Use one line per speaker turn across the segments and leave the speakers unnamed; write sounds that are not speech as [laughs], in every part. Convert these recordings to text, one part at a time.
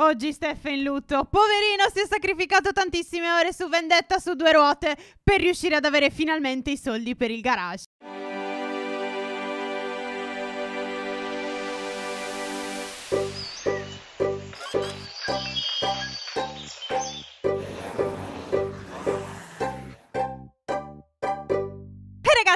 Oggi Steph è in lutto. Poverino, si è sacrificato tantissime ore su vendetta su due ruote per riuscire ad avere finalmente i soldi per il garage.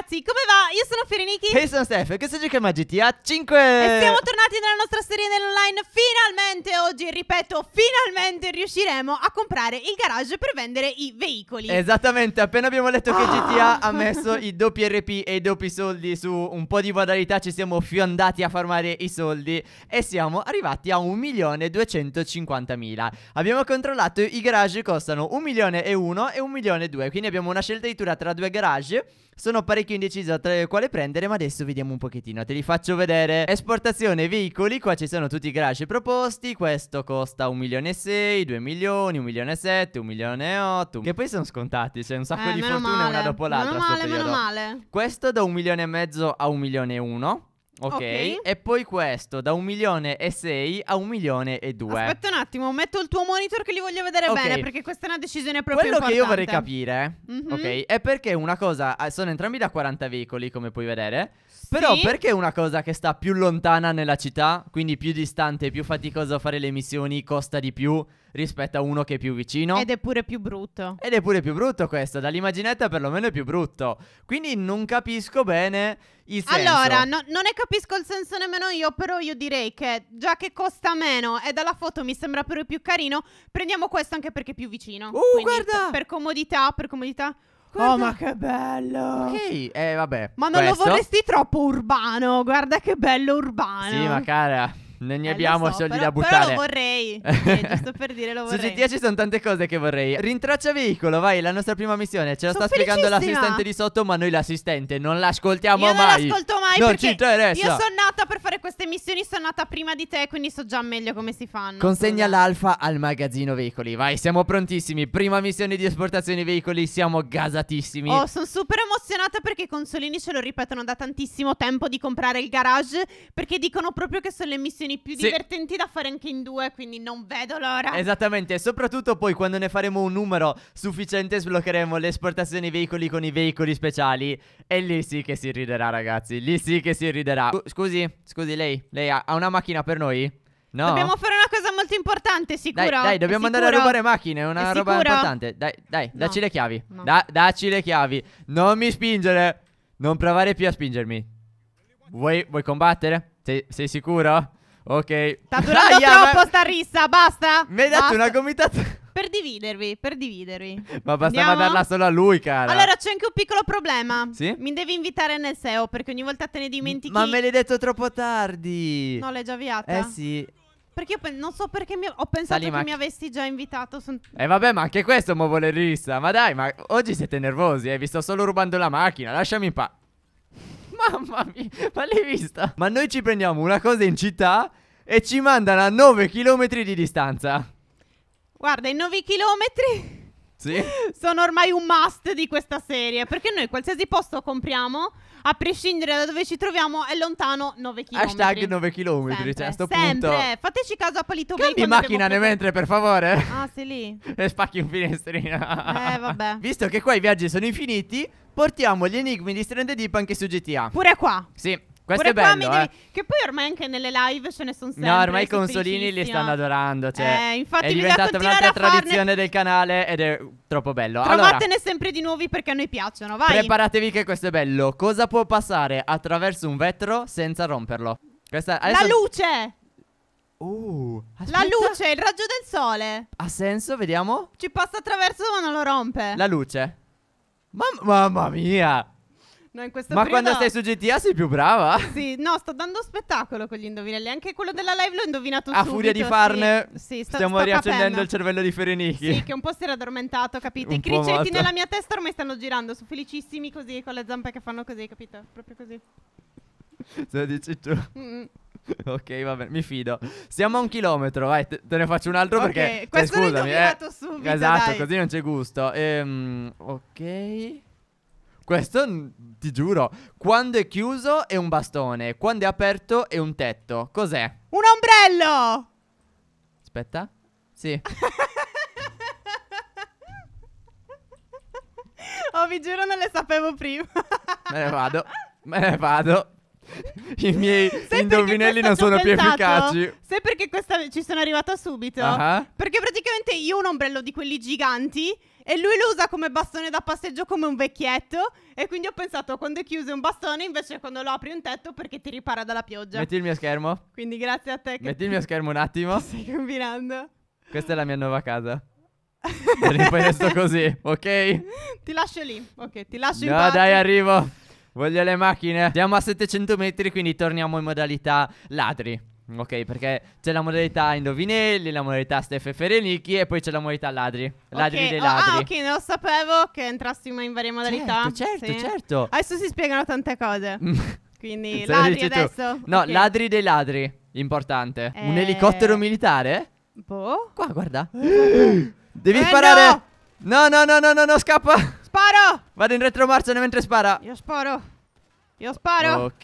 ragazzi, come va? Io sono Ferenichi. E hey, sono
Steph, e questo giochiamo GTA 5. E siamo
tornati nella nostra serie dell'online. Finalmente oggi, ripeto, finalmente riusciremo a comprare il garage per vendere i veicoli.
Esattamente, appena abbiamo letto che oh. Ah! GTA ha messo i doppi RP e i doppi soldi su un po' di modalità, ci siamo fiondati a farmare i soldi e siamo arrivati a 1.250.000. Abbiamo controllato i garage costano 1 milione e 1 e 1 milione e quindi abbiamo una scelta di tura tra due garage sono parecchio indeciso tra quale prendere, ma adesso vediamo un pochettino. Te li faccio vedere. Esportazione veicoli, qua ci sono tutti i garage proposti. Questo costa 1 milione e 6, 2 milioni, 1 milione e 7, 1 milione e 8. Che poi sono scontati, c'è un sacco eh, di fortuna male. una dopo l'altra. Meno male, meno male. Questo da 1 milione e mezzo a 1 milione e 1. Okay. ok, e poi questo da un milione e sei a un milione e due. Aspetta
un attimo, metto il tuo monitor che li voglio vedere okay. bene perché questa è una decisione proprio Quello importante. che io vorrei
capire, mm-hmm. ok, è perché una cosa ah, sono entrambi da 40 veicoli, come puoi vedere,
sì. però perché
una cosa che sta più lontana nella città, quindi più distante, più faticosa fare le missioni, costa di più rispetto a uno che è più vicino. Ed è pure più brutto. Ed è pure più brutto questo, dall'immaginetta perlomeno è più brutto. Quindi non capisco bene il senso. Allora, no,
non è capito capisco il senso nemmeno io, però io direi che già che costa meno e dalla foto mi sembra per più carino, prendiamo questo anche perché è più vicino. Uh, Quindi guarda! Per comodità, per comodità. Guarda. Oh, ma che
bello! Ok, eh, vabbè. Ma non questo? lo vorresti
troppo urbano? Guarda che bello urbano. Sì, ma
cara non ne eh, abbiamo so, soldi però, da buttare. Però lo vorrei.
eh, [laughs] giusto
per dire lo vorrei. Su GTA ci sono tante cose che vorrei. Rintraccia veicolo, vai, la nostra prima missione. Ce la sono sta spiegando l'assistente di sotto, ma noi l'assistente non l'ascoltiamo io mai. Non l'ascolto mai. Non ci interessa. Io sono
nata per fare queste missioni, sono nata prima di te, quindi so già meglio come si fanno. Consegna scusa.
l'alfa al magazzino veicoli. Vai, siamo prontissimi. Prima missione di esportazione veicoli, siamo gasatissimi. Oh,
sono super emozionata perché i consolini ce lo ripetono da tantissimo tempo di comprare il garage perché dicono proprio che sono le missioni missioni più sì. divertenti da fare anche in due, quindi non vedo l'ora.
Esattamente, e soprattutto poi quando ne faremo un numero sufficiente sbloccheremo l'esportazione dei veicoli con i veicoli speciali e lì sì che si riderà ragazzi, lì sì che si riderà. Scusi, scusi lei, lei ha una macchina per noi? No. Dobbiamo
fare una cosa molto importante, sicuro. Dai, dai dobbiamo andare a rubare macchine, è una è roba sicuro? importante. Dai, dai, no. dacci
le chiavi. No. Da, dacci le chiavi. Non mi spingere. Non provare più a spingermi. Vuoi, vuoi combattere? Sei, sei sicuro? Ok.
Sta [laughs] durando Aia, troppo ma... sta rissa, basta. Mi hai dato una gomitata. Per dividervi, per dividervi. Ma bastava Andiamo? darla
solo a lui, cara. Allora,
c'è anche un piccolo problema. Sì? Mi devi invitare nel SEO perché ogni volta te ne dimentichi. Ma me l'hai detto
troppo tardi. No,
l'hai già avviata. Eh sì. Perché io non so perché mi ho pensato Sali, che mi avessi già invitato. Son...
Eh vabbè, ma anche questo mo vuole rissa. Ma dai, ma oggi siete nervosi, eh. Vi sto solo rubando la macchina. Lasciami in pace.
Mamma mia, ma l'hai
vista? Ma noi ci prendiamo una cosa in città e ci mandano a 9 km di distanza.
Guarda, i 9 chilometri sì. [laughs] Sono ormai un must di questa serie. Perché noi qualsiasi posto compriamo, a prescindere da dove ci troviamo, è lontano 9 km. Hashtag 9
km. Sempre, cioè, a sto sempre. punto.
Fateci caso a Palito Bay. Cambi macchina nel
mentre, per favore.
Ah, sei lì.
[laughs] e spacchi un finestrino. eh, vabbè. [laughs] Visto che qua i viaggi sono infiniti, portiamo gli enigmi di Stranded Deep anche su GTA. Pure qua. Sì. Questo Pure è bello, eh.
Che poi ormai anche nelle live ce ne sono sempre. No, ormai i consolini li stanno
adorando. Cioè, eh, infatti è diventata un'altra tradizione del canale ed è troppo bello. Trovatene allora,
sempre di nuovi perché a noi piacciono, vai. Preparatevi
che questo è bello. Cosa può passare attraverso un vetro senza romperlo? Questa, adesso... La
luce!
Uh,
la luce, il raggio del sole.
Ha senso, vediamo.
Ci passa attraverso ma non lo rompe. La
luce. Ma mamma mia!
No, in questo Ma periodo... quando stai
su GTA sei più brava?
Sì, no, sto dando spettacolo con gli indovinelli. Anche quello della live l'ho indovinato A subito. A furia di farne, sì. sì sto, stiamo sto riaccendendo capendo. il
cervello di Ferenichi. Sì, che
un po' si era addormentato, capito? I cricetti nella mia testa ormai stanno girando, sono felicissimi così, con le zampe che fanno così, capito? Proprio così. Se
lo dici tu. Mm. Ok, va bene, mi fido. Siamo a un chilometro, vai, te, te ne faccio un altro okay, perché... Questo cioè, scusami, l'ho eh. subito, Esatto, dai. così non c'è gusto. Ehm, ok... Questo, ti giuro, quando è chiuso è un bastone, quando è aperto è un tetto. Cos'è?
Un ombrello!
Aspetta. Sì. [laughs]
oh, vi giuro non le sapevo prima.
Me ne vado. Me ne vado i miei Sai indovinelli non sono più pensato? efficaci.
Sai perché questa ci sono arrivata subito? Uh-huh. Perché praticamente io ho un ombrello di quelli giganti e lui lo usa come bastone da passeggio come un vecchietto e quindi ho pensato quando è chiuso un bastone invece quando lo apri un tetto perché ti ripara dalla pioggia. Metti
il mio schermo.
Quindi grazie a te. Che Metti il mio schermo
un attimo. [laughs] Stai
combinando.
Questa è la mia nuova casa. e poi resto così, ok?
Ti lascio lì. Ok, ti lascio no, in pace. No, dai, arrivo.
Voglio le macchine. Siamo a 700 metri, quindi torniamo in modalità ladri. Ok, perché c'è la modalità Indovinelli, la modalità Steffi Ferenicchi e poi c'è la modalità Ladri. Ladri okay. dei oh, ladri. Ah, ok,
non lo sapevo che entrassimo in varie certo, modalità. Certo, certo, sì. certo. Adesso si spiegano tante cose. Mm. Quindi [laughs] ladri adesso. Tu. No, okay.
ladri dei ladri. Importante. Eh... Un elicottero militare?
Boh. Qua,
guarda. Eh, Devi eh sparare. No. no, no, no, no, no, no, scappa sparo! Vado in retromarcia mentre spara.
Io sparo. Io sparo.
Ok.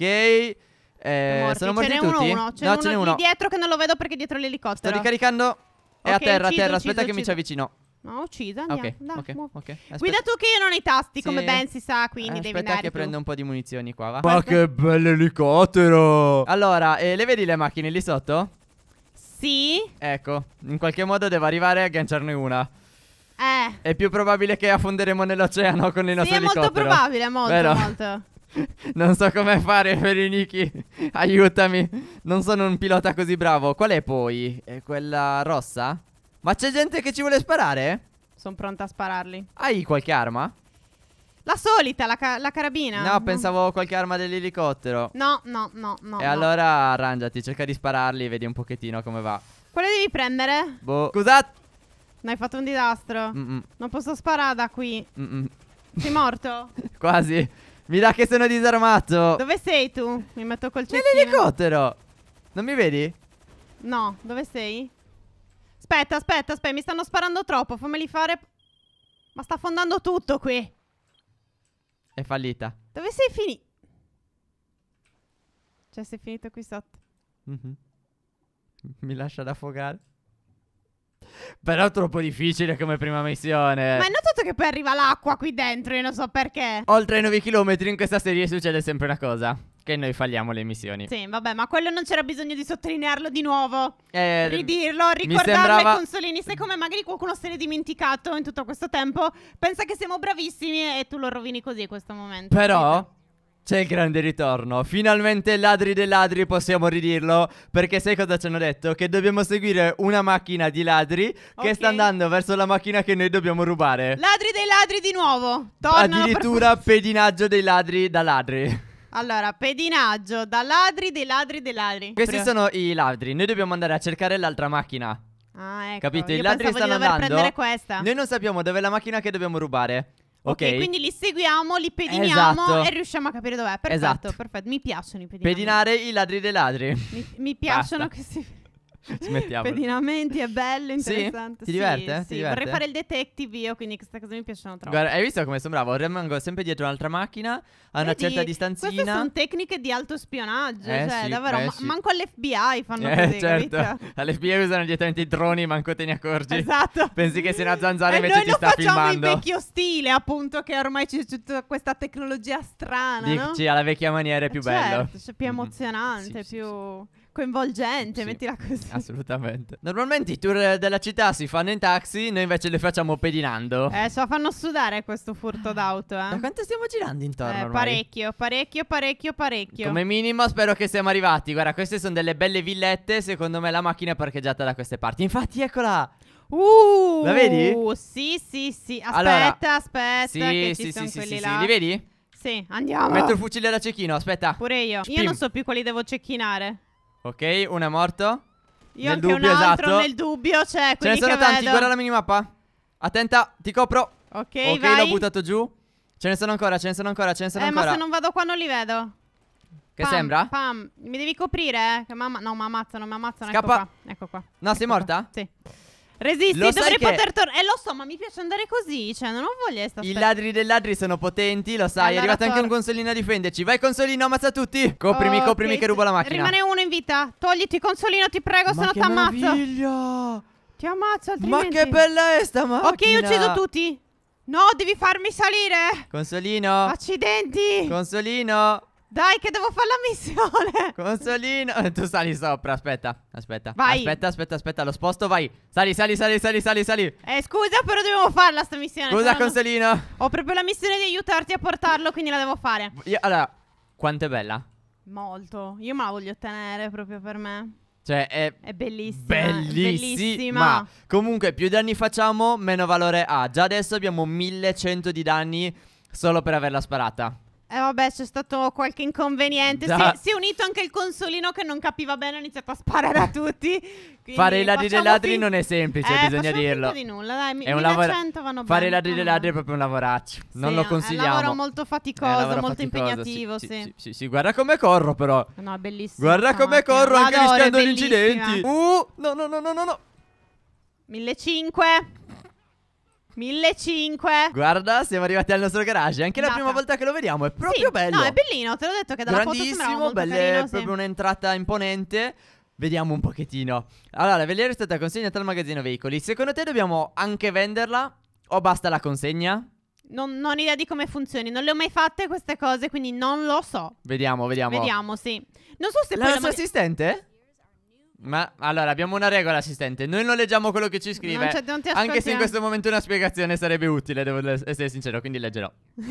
Eh, morti. sono morti ce tutti? Uno, uno. no, ce n'è uno
dietro che non lo vedo perché è dietro l'elicottero. Sto ricaricando. È okay, a terra, a terra. Aspetta ucciso. che mi ci avvicino. No, uccisa, andiamo. Ok, Dai, ok. okay. Guida tu che io non ho i tasti, sì. come ben si sa, quindi Aspetta devi andare Aspetta che tu. prendo un
po' di munizioni qua, va? Ma che bello elicottero! Allora, eh, le vedi le macchine lì sotto?
Sì. Ecco,
in qualche modo devo arrivare a agganciarne una. Eh. È più probabile che affonderemo nell'oceano con il nostro sì, elicottero. Sì, è molto probabile, molto, Vero? molto. [laughs] non so come fare, Feliniki. [laughs] Aiutami. Non sono un pilota così bravo. Qual è poi? È quella rossa? Ma c'è gente che ci vuole sparare?
Sono pronta a spararli.
Hai qualche arma?
La solita, la, ca la carabina. No, no, pensavo
qualche arma dell'elicottero.
No, no, no, no. E no. allora
arrangiati, cerca di spararli, vedi un pochettino come va.
Quale devi prendere? Boh. Scusate. No, hai fatto un disastro. Mm -mm. Non posso sparare da qui. Mm sei morto? [laughs] Quasi.
Mi dà che sono disarmato.
Dove sei tu? Mi metto col cecchino.
Nell'elicottero. Non mi vedi?
No, dove sei? Aspetta, aspetta, aspetta, mi stanno sparando troppo, fammeli fare... Ma sta affondando tutto qui.
È fallita.
Dove sei finito? Cioè, sei finito qui sotto.
Mm -hmm. Mi lascia da affogare. Però troppo difficile come prima missione. Ma hai
notato che poi arriva l'acqua qui dentro? Io non so perché.
Oltre i 9 km in questa serie succede sempre una cosa. Che noi falliamo le missioni. Sì,
vabbè, ma quello non c'era bisogno di sottolinearlo di nuovo. Eh, Ridirlo, ricordarlo sembrava... ai consolini. Siccome magari qualcuno se l'è dimenticato in tutto questo tempo? Pensa che siamo bravissimi e tu lo rovini così questo momento.
Però... Capito? C'è il grande ritorno, finalmente ladri dei ladri possiamo ridirlo perché sai cosa ci hanno detto? Che dobbiamo seguire una macchina di ladri che okay. sta andando verso la macchina che noi dobbiamo rubare
Ladri dei ladri di nuovo, tornano Addirittura
per... pedinaggio dei ladri da ladri
allora, pedinaggio da ladri dei ladri dei ladri Questi Pre... sono
i ladri, noi dobbiamo andare a cercare l'altra macchina
Ah, ecco. Capite? I ladri stanno andando. Noi
non sappiamo dove è la macchina che dobbiamo rubare. Okay. ok, quindi
li seguiamo, li pediniamo esatto. e riusciamo a capire dov'è. Perfetto, esatto. perfetto. Mi piacciono i pedinamenti. Pedinare
i ladri dei ladri. Mi,
mi piacciono Basta.
questi. Smettiamo.
Pedinamenti è bello, interessante. Sì? Ti diverte? Sì, Ti diverte? Vorrei fare il detective io, quindi queste cose mi piacciono troppo. Guarda,
hai visto come sembravo? Rimango sempre dietro un'altra macchina, a una Vedi, certa distanzina. Queste sono
tecniche di alto spionaggio, eh, cioè sì, davvero, eh, ma- manco all'FBI fanno eh, così, certo.
All'FBI usano direttamente i droni, manco te ne accorgi. Esatto. Pensi che sia una zanzara e invece ti sta filmando. noi lo facciamo in vecchio
stile, appunto, che ormai c'è tutta questa tecnologia strana, Dici,
no? alla vecchia maniera è più eh, certo, bello.
Cioè, più mhm. emozionante, mm. sì, più... Sì, coinvolgente, sì, mettila così.
Assolutamente. Normalmente i tour della città si fanno in taxi, noi invece li facciamo pedinando. Eh,
ce la fanno sudare questo furto d'auto, eh. Da quanto stiamo girando
intorno? Eh, parecchio,
parecchio, parecchio, parecchio. Come
minimo spero che siamo arrivati. Guarda, queste sono delle belle villette, secondo me la macchina è parcheggiata da queste parti. Infatti, eccola!
Uh! La vedi? Sì, sì, sì. Aspetta, allora, aspetta sì, che sì, ci sì, sono sì, quelli sì, là. Sì, li vedi? Sì, andiamo. Metto il
fucile da cecchino, aspetta. Pure io. Spim. Io non so più quali devo
cecchinare.
Ok, uno è morto. Io nel dubbio, esatto. nel
dubbio, cioè, Ce ne sono tanti, vedo. guarda la minimappa. Attenta, ti copro. Ok, Ok, l'ho buttato
giù. Ce ne sono ancora, ce ne sono ancora, ce ne sono eh, ancora. Eh, ma se non
vado qua non li vedo. Che pam, sembra? Pam, mi devi coprire, eh? Che mamma... No, mi ammazzano, mi ammazzano. Ecco Scappa. Ecco
qua. Ecco qua. No, ecco sei morta? Qua. Sì.
Resisti, lo dovrei poter tornare. Eh, lo so, ma mi piace andare così. Cioè, non ho voglia di stare. I ladri
dei ladri sono potenti, lo sai. Allora, è arrivato anche un consolino a difenderci. Vai, consolino, ammazza tutti. Coprimi, oh, coprimi, okay. che rubo la macchina. Rimane
uno in vita. Togliti, consolino, ti prego, ma se no ti ammazzo. Meraviglia. Ti ammazzo altrimenti. Ma che bella è sta macchina. Ok, io uccido tutti. No, devi farmi salire.
Consolino.
Accidenti. Consolino. Dai, che devo fare la missione.
[laughs] Consolino. Eh, tu sali sopra. Aspetta, aspetta. Vai. Aspetta, aspetta, aspetta. Lo sposto, vai. Sali, sali, sali, sali, sali, sali.
Eh, scusa, però dobbiamo farla sta missione. Scusa,
Consolino.
Ho proprio la missione di aiutarti a portarlo, quindi la devo fare.
Io, allora, quanto è bella?
Molto. Io me la voglio ottenere proprio per me. Cioè, è, è bellissima. Bellissima. bellissima.
Comunque, più danni facciamo, meno valore ha. Già adesso abbiamo 1100 di danni solo per averla sparata.
Eh vabbè, c'è stato qualche inconveniente. Si, si, è unito anche il consolino che non capiva bene, ha iniziato a sparare a tutti. Quindi Fare i ladri dei ladri
fin... non è semplice, eh, bisogna dirlo. Non Di
nulla, dai, mi, è un lavoro. Fare i ladri dei ladri è
proprio un lavoraccio. Sì, non lo consigliamo. È un lavoro molto
faticoso, lavoro molto faticoso, impegnativo. Sì sì. sì sì.
sì, guarda come corro, però.
No, è bellissimo. Guarda
come corro, anche rischiando gli incidenti. Uh,
no, no, no, no. no. 1500. 1500
Guarda, siamo arrivati al nostro garage. Anche Data. la prima volta che lo vediamo è proprio sì, bello. No, è
bellino, te l'ho detto che dalla Grandissimo, foto belle, carino, proprio sì.
un'entrata imponente. Vediamo un pochettino. Allora, la veliera è stata consegnata al magazzino veicoli. Secondo te dobbiamo anche venderla o basta la consegna?
Non, non ho idea di come funzioni, non le ho mai fatte queste cose, quindi non lo so.
Vediamo, vediamo. Vediamo,
sì. Non so se la poi nostra la...
assistente? Ma allora abbiamo una regola, assistente. Noi non leggiamo quello che ci scrive. Non non anche se in questo momento una spiegazione sarebbe utile, devo eh, essere sincero, quindi leggerò. [laughs]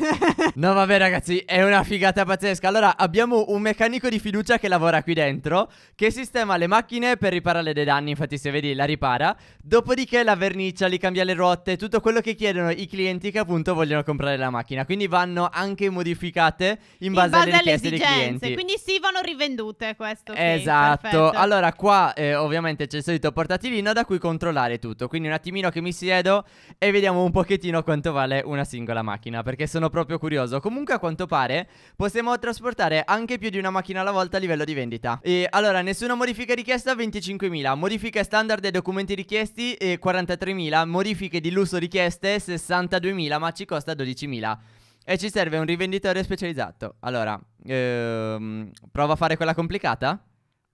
no, vabbè, ragazzi, è una figata pazzesca. Allora, abbiamo un meccanico di fiducia che lavora qui dentro, che sistema le macchine per riparare dei danni. Infatti, se vedi, la ripara. Dopodiché la vernicia, li cambia le ruote, tutto quello che chiedono i clienti che appunto vogliono comprare la macchina. Quindi vanno anche modificate in base, in base alle, alle esigenze. Quindi
sì, vanno rivendute questo. Esatto. Qui,
allora, qua eh, ovviamente c'è il solito portatilino da cui controllare tutto Quindi un attimino che mi siedo e vediamo un pochettino quanto vale una singola macchina Perché sono proprio curioso Comunque a quanto pare possiamo trasportare anche più di una macchina alla volta a livello di vendita E allora nessuna modifica richiesta 25.000 Modifiche standard e documenti richiesti eh, 43.000 Modifiche di lusso richieste 62.000 ma ci costa 12.000 e ci serve un rivenditore specializzato. Allora, ehm, prova a fare quella complicata?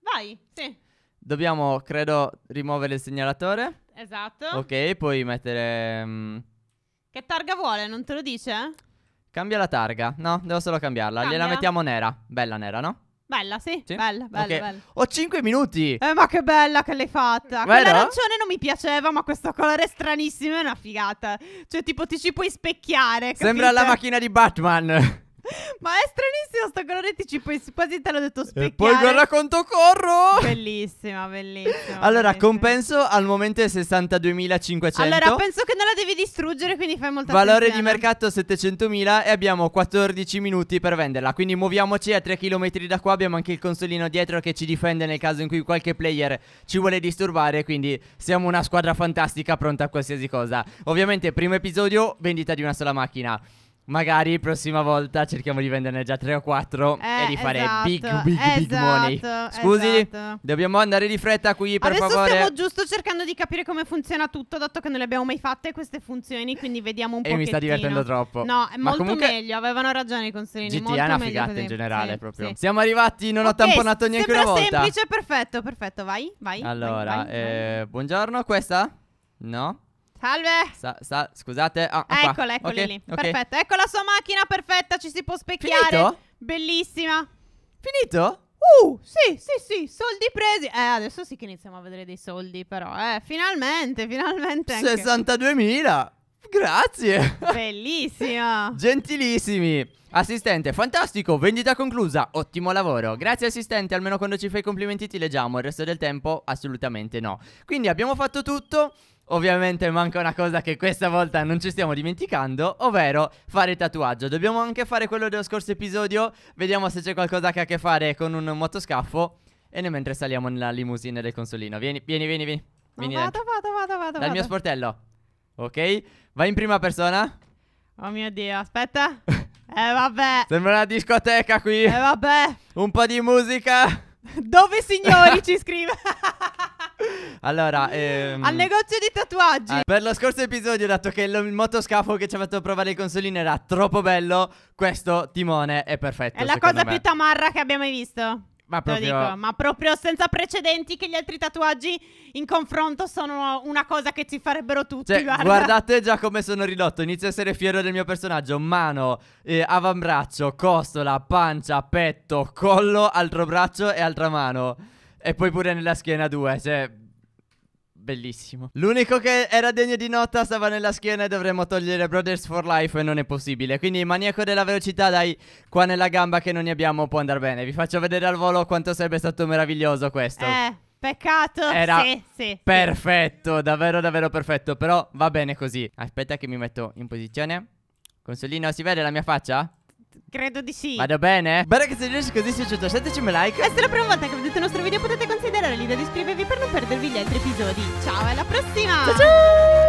Vai, sì.
Dobbiamo, credo, rimuovere il segnalatore. Esatto. Ok, poi mettere... Mm,
che targa vuole? Non te lo dice?
Cambia la targa. No, devo solo cambiarla. Cambia. Gliela mettiamo nera. Bella nera, no?
Bella, sì. Sì? Bella, bella, Ok. bella.
Ho 5 minuti. Eh,
ma che bella che l'hai fatta. Vero? arancione non mi piaceva, ma questo colore stranissimo è una figata. Cioè, tipo, ti ci puoi specchiare. Sembra la macchina
di Batman.
[laughs] Ma è stranissimo sto colore, ti ci puoi quasi te l'ho detto eh, specchiare. E poi guarda quanto corro! Bellissima, bellissima. Allora, bellissima.
compenso al momento è 62.500. Allora,
penso che non la devi distruggere, quindi fai molta Valore attenzione. di
mercato 700.000 e abbiamo 14 minuti per venderla. Quindi muoviamoci a 3 km da qua, abbiamo anche il consolino dietro che ci difende nel caso in cui qualche player ci vuole disturbare, quindi siamo una squadra fantastica pronta a qualsiasi cosa. Ovviamente, primo episodio, vendita di una sola macchina. Magari prossima volta cerchiamo di venderne già 3 o 4 eh, e di fare esatto, big, big, esatto, big money. Scusi, esatto. dobbiamo andare di fretta qui, per Adesso favore. Adesso
stiamo giusto cercando di capire come funziona tutto, dato che non le abbiamo mai fatte queste funzioni, quindi vediamo un po'. E pochettino. mi sta divertendo troppo. No, è Ma molto meglio, avevano ragione i consigli. GTA è una figata in generale,
sì, proprio. Sì. Siamo arrivati, non okay, ho tamponato neanche una volta. semplice,
perfetto, perfetto, vai, vai. Allora,
vai, vai, eh, vai. buongiorno, questa? No? Salve! Sa, sa, scusate. Ah, eccola, qua. eccola okay, lì. Okay. Perfetto.
Ecco la sua macchina perfetta, ci si può specchiare. Finito? Bellissima. Finito? Uh, sì, sì, sì, soldi presi. Eh, adesso sì che iniziamo a vedere dei soldi, però. Eh, finalmente, finalmente.
62.000. Grazie.
Bellissima. [laughs]
Gentilissimi. Assistente, fantastico, vendita conclusa, ottimo lavoro. Grazie assistente, almeno quando ci fai i complimenti ti leggiamo, il resto del tempo assolutamente no. Quindi abbiamo fatto tutto. Ovviamente manca una cosa che questa volta non ci stiamo dimenticando, ovvero fare tatuaggio. Dobbiamo anche fare quello dello scorso episodio, vediamo se c'è qualcosa che ha a che fare con un motoscafo. E noi mentre saliamo nella limousine del consolino. Vieni, vieni, vieni, vieni. vieni vado, dentro.
vado, vado, vado, Dal mio
sportello. Ok? Vai in prima persona.
Oh mio Dio, aspetta. eh vabbè.
Sembra una discoteca qui. Eh vabbè. Un po' di musica.
Dove signori ci scrive? [laughs]
Allora, ehm... al
negozio di tatuaggi. Eh,
per lo scorso episodio, dato che il motoscafo che ci ha fatto provare il consolino era troppo bello, questo timone è perfetto. È la cosa me. più
tamarra che abbia mai visto. Ma
proprio... Lo Dico, ma
proprio senza precedenti che gli altri tatuaggi in confronto sono una cosa che ci farebbero tutti. Cioè, guarda. Guardate
già come sono ridotto, inizio a essere fiero del mio personaggio. Mano, eh, avambraccio, costola, pancia, petto, collo, altro braccio e altra mano. E poi pure nella schiena due, cioè... Bellissimo. L'unico che era degno di nota stava nella schiena e dovremmo togliere Brothers for Life e non è possibile. Quindi maniaco della velocità dai qua nella gamba che non ne abbiamo può andare bene. Vi faccio vedere al volo quanto sarebbe stato meraviglioso questo. Eh.
Peccato. Era sì, sì,
perfetto, davvero davvero perfetto, però va bene così. Aspetta che mi metto in posizione. Consolino, si vede la mia faccia?
Credo di sì. Vado bene? Bene che
se riesci così se è piaciuto, lasciateci un like. se è la prima
volta che vedete il nostro video, potete considerare l'idea di iscrivervi per non perdervi gli altri episodi. Ciao, alla prossima! Ciao ciao!